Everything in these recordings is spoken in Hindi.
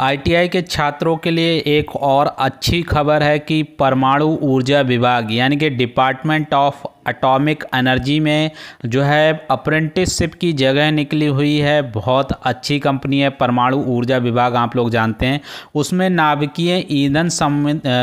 आईटीआई के छात्रों के लिए एक और अच्छी खबर है कि परमाणु ऊर्जा विभाग यानी कि डिपार्टमेंट ऑफ एटॉमिक एनर्जी में जो है अप्रेंटिसशिप की जगह निकली हुई है बहुत अच्छी कंपनी है परमाणु ऊर्जा विभाग आप लोग जानते हैं उसमें नाभिकीय ईंधन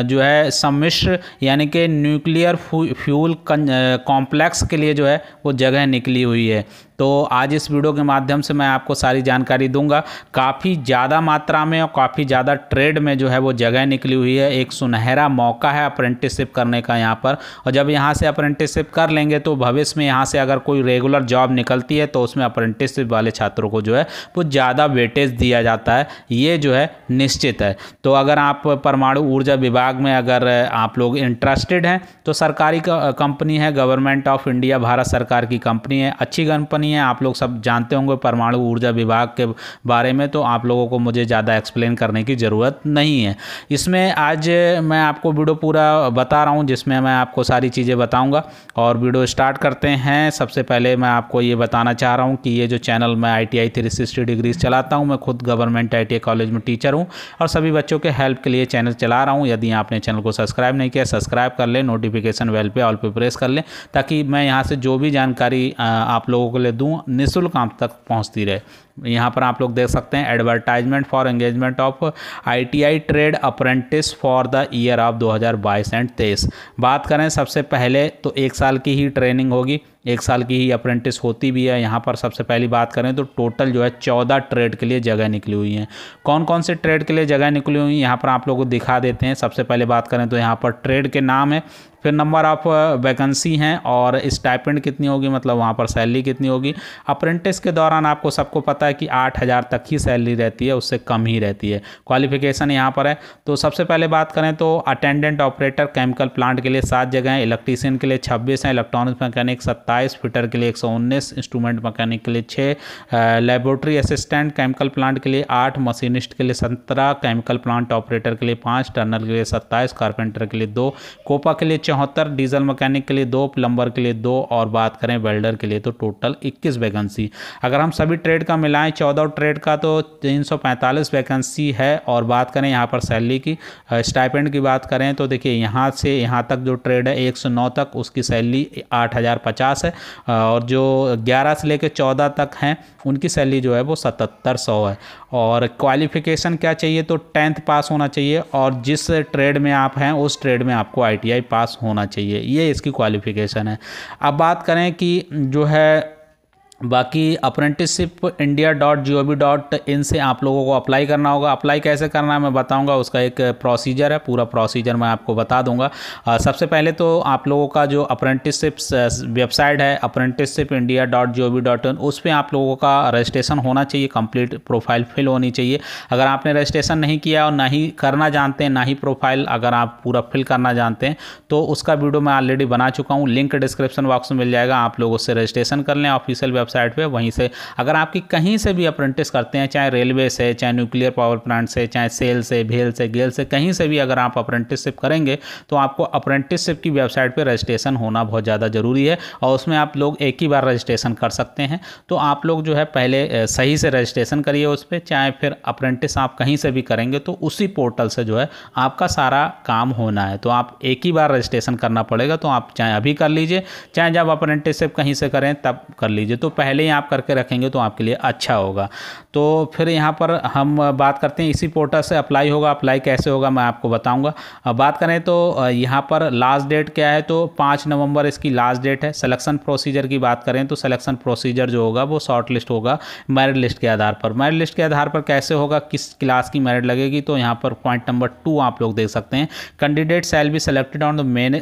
जो है सम्मिश्र यानी कि न्यूक्लियर फ्यूल कॉम्प्लेक्स के लिए जो है वो जगह निकली हुई है तो आज इस वीडियो के माध्यम से मैं आपको सारी जानकारी दूंगा काफ़ी ज़्यादा मात्रा में और काफ़ी ज़्यादा ट्रेड में जो है वो जगह निकली हुई है एक सुनहरा मौका है अप्रेंटिसशिप करने का यहाँ पर और जब यहाँ से अप्रेंटिसशिप कर लेंगे तो भविष्य में यहाँ से अगर कोई रेगुलर जॉब निकलती है तो उसमें अप्रेंटिसशिप वाले छात्रों को जो है वो ज़्यादा वेटेज दिया जाता है ये जो है निश्चित है तो अगर आप परमाणु ऊर्जा विभाग में अगर आप लोग इंटरेस्टेड हैं तो सरकारी कंपनी है गवर्नमेंट ऑफ इंडिया भारत सरकार की कंपनी है अच्छी कंपनी नहीं है आप लोग सब जानते होंगे परमाणु ऊर्जा विभाग के बारे में तो आप लोगों को मुझे ज़्यादा एक्सप्लेन करने की ज़रूरत नहीं है इसमें आज मैं आपको वीडियो पूरा बता रहा हूँ जिसमें मैं आपको सारी चीज़ें बताऊँगा और वीडियो स्टार्ट करते हैं सबसे पहले मैं आपको ये बताना चाह रहा हूँ कि ये जो चैनल मैं आई टी आई डिग्रीज चलाता हूँ मैं खुद गवर्नमेंट आई कॉलेज में टीचर हूँ और सभी बच्चों के हेल्प के लिए चैनल चला रहा हूँ यदि आपने चैनल को सब्सक्राइब नहीं किया सब्सक्राइब कर लें नोटिफिकेशन वेल पे ऑल पे प्रेस कर लें ताकि मैं यहाँ से जो भी जानकारी आप लोगों के लिए दूँ निःशुल्क आप तक पहुँचती रहे यहाँ पर आप लोग देख सकते हैं advertisement for engagement of ITI trade apprentice for the year of 2022 and 23 बात करें सबसे पहले तो एक साल की ही ट्रेनिंग होगी एक साल की ही अप्रेंटिस होती भी है यहाँ पर सबसे पहली बात करें तो टोटल जो है चौदह ट्रेड के लिए जगह निकली हुई हैं कौन कौन से ट्रेड के लिए जगह निकली हुई हैं यहाँ पर आप लोगों को दिखा देते हैं सबसे पहले बात करें तो यहाँ पर ट्रेड के नाम है फिर नंबर ऑफ वैकेंसी हैं और स्टाइपेंड कितनी होगी मतलब वहाँ पर सैलरी कितनी होगी अप्रेंटिस के दौरान आपको सबको पता है है कि आठ हज़ार तक ही सैलरी रहती है उससे कम ही रहती है क्वालिफिकेशन यहाँ पर है तो सबसे पहले बात करें तो अटेंडेंट ऑपरेटर केमिकल प्लांट के लिए सात जगह हैं इलेक्ट्रीशियन के लिए छब्बीस हैं इलेक्ट्रॉनिक्स मैकेनिक सत्ताईस फिटर के लिए एक इंस्ट्रूमेंट मैकेनिक के लिए छः लेबोरेटरी असिस्टेंट केमिकल प्लांट के लिए आठ मशीनिस्ट के लिए सत्रह केमिकल प्लांट ऑपरेटर के लिए पाँच टर्नर के लिए सत्ताईस कारपेंटर के लिए दो कोपा के लिए चौहत्तर डीजल मैकेनिक के लिए दो प्लम्बर के लिए दो और बात करें वेल्डर के लिए तो टोटल 21 वैकेंसी अगर हम सभी ट्रेड का मिला महिलाएं चौदह ट्रेड का तो तीन वैकेंसी है और बात करें यहाँ पर सैलरी की स्टाइपेंड की बात करें तो देखिए यहाँ से यहाँ तक जो ट्रेड है एक सौ नौ तक उसकी सैलरी आठ हज़ार पचास है और जो ग्यारह से लेकर चौदह तक हैं उनकी सैलरी जो है वो सतहत्तर सौ है और क्वालिफिकेशन क्या चाहिए तो टेंथ पास होना चाहिए और जिस ट्रेड में आप हैं उस ट्रेड में आपको आईटीआई पास होना चाहिए ये इसकी क्वालिफिकेशन है अब बात करें कि जो है बाकी apprenticeship India dot G O V dot in से आप लोगों को अप्लाई करना होगा अप्लाई कैसे करना है मैं बताऊंगा उसका एक प्रोसीजर है पूरा प्रोसीजर मैं आपको बता दूंगा आ, सबसे पहले तो आप लोगों का जो अप्रेंटिसशिप वेबसाइट है apprenticeship India dot G O V dot in उस पर आप लोगों का रजिस्ट्रेशन होना चाहिए कंप्लीट प्रोफाइल फिल होनी चाहिए अगर आपने रजिस्ट्रेशन नहीं किया और ना ही करना जानते हैं ना ही प्रोफाइल अगर आप पूरा फिल करना जानते हैं तो उसका वीडियो मैं ऑलरेडी बना चुका हूँ लिंक डिस्क्रिप्शन बॉक्स में मिल जाएगा आप लोग उससे रजिस्ट्रेशन कर लें ऑफिशियल वेब वेबसाइट पे वहीं से अगर आपकी कहीं से भी अप्रेंटिस करते हैं चाहे रेलवे से चाहे न्यूक्लियर पावर प्लांट से चाहे सेल से भेल से गेल से कहीं से भी अगर आप अप्रेंटिसशिप करेंगे तो आपको अप्रेंटिसशिप की वेबसाइट पर रजिस्ट्रेशन होना बहुत ज़्यादा ज़रूरी है और उसमें आप लोग एक ही बार रजिस्ट्रेशन कर सकते हैं तो आप लोग जो है पहले सही से रजिस्ट्रेशन करिए उस पर चाहे फिर अप्रेंटिस आप कहीं से भी करेंगे तो उसी पोर्टल से जो है आपका सारा काम होना है तो आप एक ही बार रजिस्ट्रेशन करना पड़ेगा तो आप चाहे अभी कर लीजिए चाहे जब अप्रेंटिसशिप कहीं से करें तब कर लीजिए तो पहले ही आप करके रखेंगे तो आपके लिए अच्छा होगा तो फिर यहाँ पर हम बात करते हैं इसी पोर्टल से अप्लाई होगा अप्लाई कैसे होगा मैं आपको बताऊँगा अब बात करें तो यहाँ पर लास्ट डेट क्या है तो पाँच नवंबर इसकी लास्ट डेट है सलेक्शन प्रोसीजर की बात करें तो सलेक्शन प्रोसीजर जो होगा वो शॉर्ट लिस्ट होगा मेरिट लिस्ट के आधार पर मेरिट लिस्ट के आधार पर कैसे होगा किस क्लास की मेरिट लगेगी तो यहाँ पर पॉइंट नंबर टू आप लोग देख सकते हैं candidate shall be selected on the main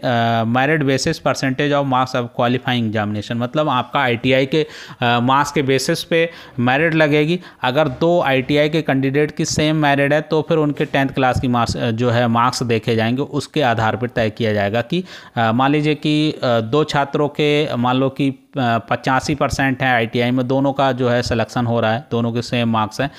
merit basis percentage of marks of qualifying examination मतलब आपका आई के मार्क्स के बेसिस पे मेरिट लगेगी अगर दो आईटीआई के कैंडिडेट की सेम मेरिट है तो फिर उनके टेंथ क्लास की मार्क्स जो है मार्क्स देखे जाएंगे उसके आधार पर तय किया जाएगा कि मान लीजिए कि दो छात्रों के मान लो कि पचासी परसेंट है आई में दोनों का जो है सिलेक्शन हो रहा है दोनों के सेम मार्क्स हैं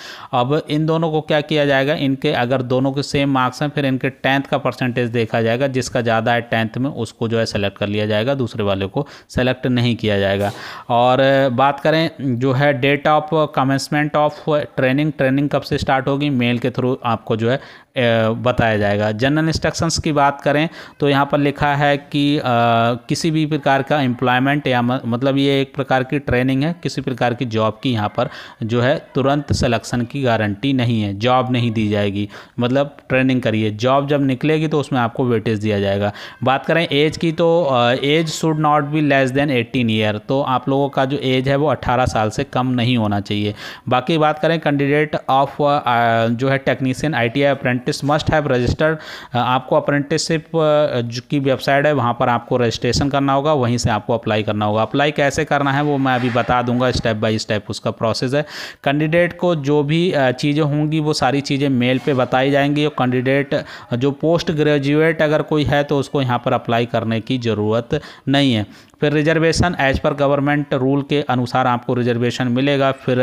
अब इन दोनों को क्या किया जाएगा इनके अगर दोनों के सेम मार्क्स हैं फिर इनके टेंथ का परसेंटेज देखा जाएगा जिसका ज़्यादा है टेंथ में उसको जो है सेलेक्ट कर लिया जाएगा दूसरे वाले को सेलेक्ट नहीं किया जाएगा और बात करें जो है date of commencement of training training कब से स्टार्ट होगी मेल के थ्रू आपको जो है बताया जाएगा जनरल इंस्ट्रक्शंस की बात करें तो यहाँ पर लिखा है कि आ, किसी भी प्रकार का एम्प्लॉयमेंट या मतलब मतलब ये एक प्रकार की ट्रेनिंग है किसी प्रकार की जॉब की यहाँ पर जो है तुरंत सिलेक्शन की गारंटी नहीं है जॉब नहीं दी जाएगी मतलब ट्रेनिंग करिए जॉब जब निकलेगी तो उसमें आपको वेटेज दिया जाएगा बात करें एज की तो age should not be less than eighteen year तो आप लोगों का जो एज है वो अट्ठारह साल से कम नहीं होना चाहिए बाकी बात करें कैंडिडेट ऑफ जो है technician I T apprentice must have registered आपको अप्रेंटिसशिप की वेबसाइट है वहाँ पर आपको रजिस्ट्रेशन करना होगा वहीं से आपको अप्लाई करना होगा अप्लाई कैसे करना है वो मैं अभी बता दूंगा स्टेप बाय स्टेप उसका प्रोसेस है कैंडिडेट को जो भी चीज़ें होंगी वो सारी चीज़ें मेल पे बताई जाएंगी और कैंडिडेट जो पोस्ट ग्रेजुएट अगर कोई है तो उसको यहाँ पर अप्लाई करने की ज़रूरत नहीं है फिर रिजर्वेशन एज पर गवर्नमेंट रूल के अनुसार आपको रिजर्वेशन मिलेगा फिर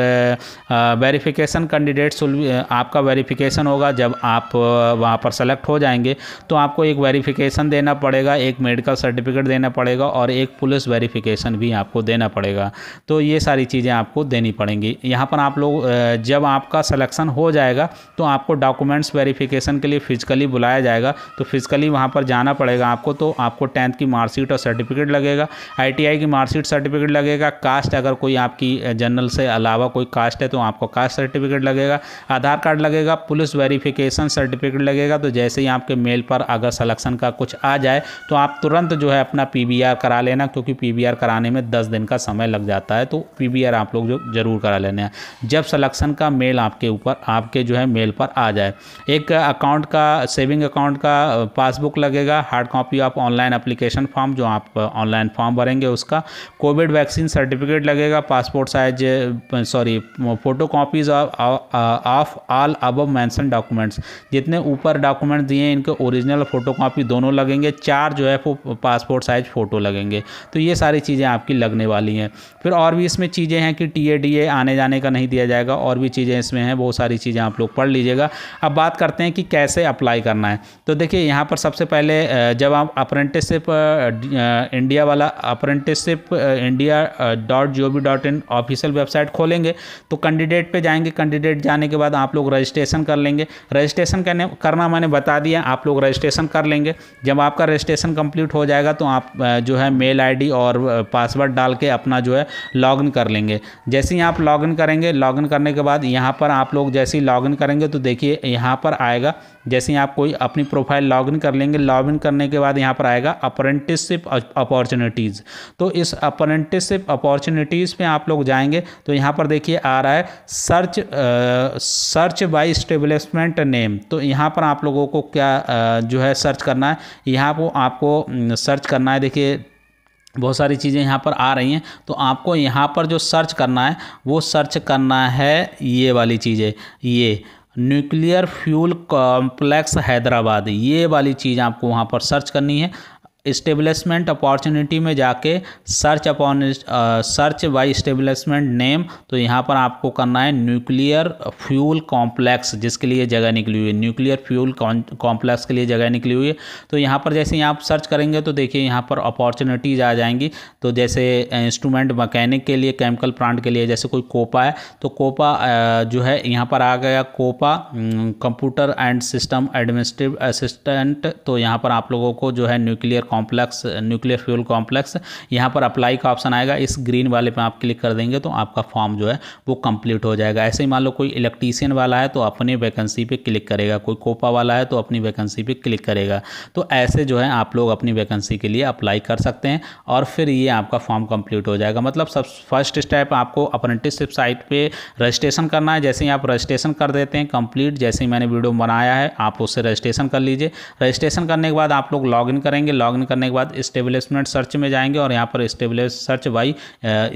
वेरिफिकेशन कैंडिडेट्स आपका वेरिफिकेशन होगा जब आप वहाँ पर सेलेक्ट हो जाएंगे तो आपको एक वेरिफिकेशन देना पड़ेगा एक मेडिकल सर्टिफिकेट देना पड़ेगा और एक पुलिस वेरिफिकेशन भी आपको देना पड़ेगा तो ये सारी चीज़ें आपको देनी पड़ेंगी यहाँ पर आप लोग जब आपका सलेक्शन हो जाएगा तो आपको डॉक्यूमेंट्स वेरीफ़िकेशन के लिए फिजिकली बुलाया जाएगा तो फिजिकली वहाँ पर जाना पड़ेगा आपको तो आपको टेंथ की मार्कशीट और सर्टिफिकेट लगेगा आईटीआई की मार्कशीट सर्टिफिकेट लगेगा कास्ट अगर कोई आपकी जनरल से अलावा कोई कास्ट है तो आपको कास्ट सर्टिफिकेट लगेगा आधार कार्ड लगेगा पुलिस वेरिफिकेशन सर्टिफिकेट लगेगा तो जैसे ही आपके मेल पर अगर सलेक्शन का कुछ आ जाए तो आप तुरंत जो है अपना पी करा लेना क्योंकि पी कराने में दस दिन का समय लग जाता है तो पी आप लोग जो जरूर करा लेना जब सलेक्शन का मेल आपके ऊपर आपके जो है मेल पर आ जाए एक अकाउंट का सेविंग अकाउंट का पासबुक लगेगा hard copy of online application form जो आप ऑनलाइन फॉर्म भरेंगे उसका कोविड वैक्सीन सर्टिफिकेट लगेगा passport size sorry photo copies of all above mentioned documents जितने ऊपर डॉक्यूमेंट दिए इनके ओरिजिनल फोटो कॉपी दोनों लगेंगे चार जो है वो पासपोर्ट साइज फ़ोटो लगेंगे तो ये सारी चीज़ें आपकी लगने वाली हैं फिर और भी इसमें चीज़ें हैं कि टी ए डी ए आने जाने का नहीं दिया जाएगा और भी चीज़ें इसमें हैं बहुत सारी चीज़ें आप लोग पढ़ लीजिएगा अब बात करते हैं कि कैसे अप्लाई करना है तो देखिए यहाँ पर सबसे पहले जब आप अप्रेंटिसिप इंडिया वाला apprenticeship India dot G O V dot in official website खोलेंगे तो कैंडिडेट पे जाएंगे कैंडिडेट जाने के बाद आप लोग रजिस्ट्रेशन कर लेंगे रजिस्ट्रेशन करने करना मैंने बता दिया आप लोग रजिस्ट्रेशन कर लेंगे जब आपका रजिस्ट्रेशन कंप्लीट हो जाएगा तो आप जो है मेल डी और पासवर्ड डाल के अपना जो है लॉगिन कर लेंगे जैसे ही आप लॉगिन करेंगे लॉगिन करने के बाद यहाँ पर आप लोग जैसे ही लॉगिन करेंगे तो देखिए यहाँ पर आएगा जैसे ही आप कोई अपनी प्रोफाइल लॉगिन कर लेंगे लॉगिन करने के बाद यहाँ पर आएगा अप्रेंटिसशिप अपॉर्चुनिटीज़ तो इस अप्रेंटिसशिप अपॉर्चुनिटीज़ पे आप लोग जाएंगे तो यहाँ पर देखिए आ रहा है search search by establishment name तो यहाँ पर आप लोगों को क्या आ, जो है सर्च करना है यहाँ पर आपको सर्च करना है देखिए बहुत सारी चीज़ें यहाँ पर आ रही हैं तो आपको यहाँ पर जो सर्च करना है वो सर्च करना है ये वाली चीज़ें ये न्यूक्लियर फ्यूल कॉम्प्लेक्स हैदराबाद ये वाली चीज़ आपको वहाँ पर सर्च करनी है इस्टेब्लिशमेंट अपॉर्चुनिटी में जाके search upon search by establishment name तो यहाँ पर आपको करना है न्यूक्लियर फ्यूल कॉम्प्लेक्स जिसके लिए जगह निकली हुई है न्यूक्लियर फ्यूल कॉम्प्लेक्स के लिए जगह निकली हुई है तो यहाँ पर जैसे यहाँ आप सर्च करेंगे तो देखिए यहाँ पर अपॉर्चुनिटीज जा आ जाएंगी तो जैसे इंस्ट्रूमेंट uh, मकैनिक के लिए केमिकल प्लांट के लिए जैसे कोई कोपा है तो कोपा uh, जो है यहाँ पर आ गया COPA computer and system administrative assistant तो यहाँ पर आप लोगों को जो है nuclear complex nuclear fuel complex यहाँ पर अप्लाई का ऑप्शन आएगा इस ग्रीन वाले पर आप क्लिक कर देंगे तो आपका फॉर्म जो है वो कंप्लीट हो जाएगा ऐसे ही मान लो कोई इलेक्ट्रीशियन वाला है तो अपने वैकेंसी पर क्लिक करेगा कोई कोपा वाला है तो अपनी वैकेंसी पर क्लिक करेगा तो ऐसे जो है आप लोग अपनी वैकेंसी के लिए अप्लाई कर सकते हैं और फिर ये आपका फॉर्म कंप्लीट हो जाएगा मतलब सब फर्स्ट स्टेप आपको अप्रेंटिसशिप साइट पे रजिस्ट्रेशन करना है जैसे ही आप रजिस्ट्रेशन कर देते हैं कंप्लीट जैसे ही मैंने वीडियो बनाया है आप उससे रजिस्ट्रेशन कर लीजिए रजिस्ट्रेशन करने के बाद आप लोग लॉग करेंगे लॉग करने के बाद इस्टेब्लिशमेंट सर्च में जाएंगे और यहाँ पर establish search by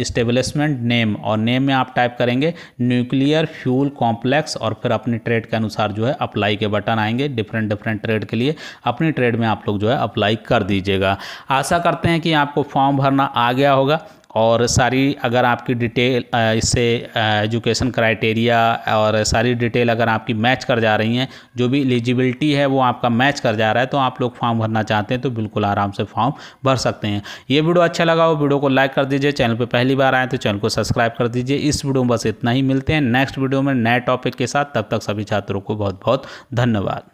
establishment name और नेम में आप टाइप करेंगे न्यूक्लियर फ्यूल कॉम्प्लेक्स और फिर अपने ट्रेड के अनुसार जो है अप्लाई के बटन आएंगे डिफरेंट डिफरेंट ट्रेड के लिए अपनी ट्रेड में आप लोग जो है अप्लाई कर दीजिएगा आशा करते हैं कि आपको फॉर्म भरना आ गया होगा और सारी अगर आपकी डिटेल इससे एजुकेशन क्राइटेरिया और सारी डिटेल अगर आपकी मैच कर जा रही हैं जो भी एलिजिबिलिटी है वो आपका मैच कर जा रहा है तो आप लोग फॉर्म भरना चाहते हैं तो बिल्कुल आराम से फॉर्म भर सकते हैं ये वीडियो अच्छा लगा हो वीडियो को लाइक कर दीजिए चैनल पर पहली बार आए तो चैनल को सब्सक्राइब कर दीजिए इस वीडियो में बस इतना ही मिलते हैं नेक्स्ट वीडियो में नए टॉपिक के साथ तब तक सभी छात्रों को बहुत बहुत धन्यवाद